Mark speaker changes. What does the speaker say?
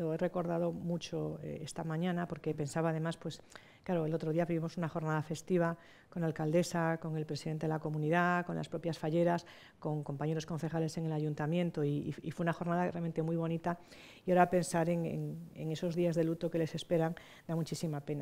Speaker 1: lo he recordado mucho eh, esta mañana porque pensaba además, pues claro, el otro día vivimos una jornada festiva con la alcaldesa, con el presidente de la comunidad, con las propias falleras, con compañeros concejales en el ayuntamiento y, fue una jornada realmente muy bonita y ahora pensar en esos días de luto que les esperan da muchísima pena.